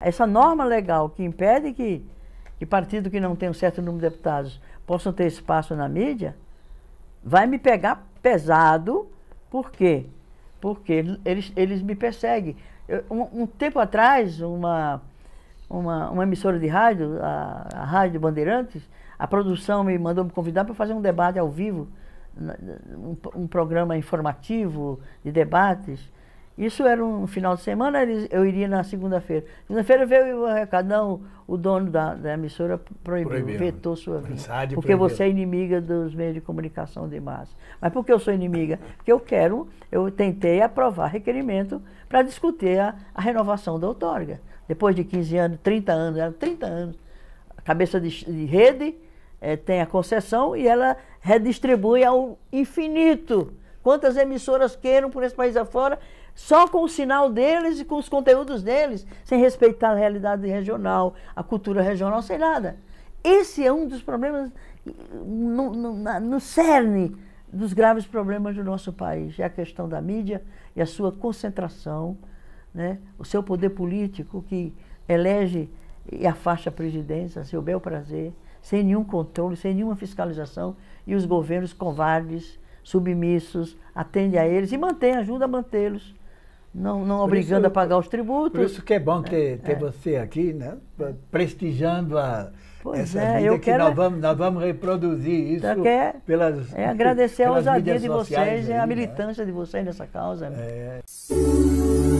Essa norma legal que impede que, que partido que não tem um certo número de deputados possam ter espaço na mídia, vai me pegar pesado. Por quê? Porque eles, eles me perseguem. Eu, um, um, tempo atrás, uma, uma, uma emissora de rádio, a, a Rádio Bandeirantes, a produção me mandou me convidar para fazer um debate ao vivo um, um programa informativo de debates. Isso era um final de semana, eu iria na segunda-feira. Segunda-feira veio o recado, não, o dono da, da emissora proibiu, proibiu, vetou sua vida. Porque proibiu. você é inimiga dos meios de comunicação de massa. Mas por que eu sou inimiga? Porque eu quero, eu tentei aprovar requerimento para discutir a, a, renovação da outorga. Depois de 15 anos, 30 anos, era 30 anos, cabeça de, de rede, é, tem a concessão e ela redistribui ao infinito. Quantas emissoras queiram por esse país afora, só com o sinal deles e com os conteúdos deles, sem respeitar a realidade regional, a cultura regional, sem nada. Esse é um dos problemas no, no, no cerne dos graves problemas do nosso país. É a questão da mídia e a sua concentração, né? o seu poder político que elege e a faixa presidência, seu assim, bel prazer, sem nenhum controle, sem nenhuma fiscalização, e os governos covardes, submissos, atende a eles e mantém, ajuda a mantê-los, não, não obrigando isso, a pagar os tributos. Por isso que é bom ter, é, ter é. você aqui, né? prestigiando a, pois essa é, vida eu que quero... nós, vamos, nós vamos reproduzir isso então, quer pelas É agradecer pelas a ousadia de vocês é aí, e né? a militância né? de vocês nessa causa. Né? É.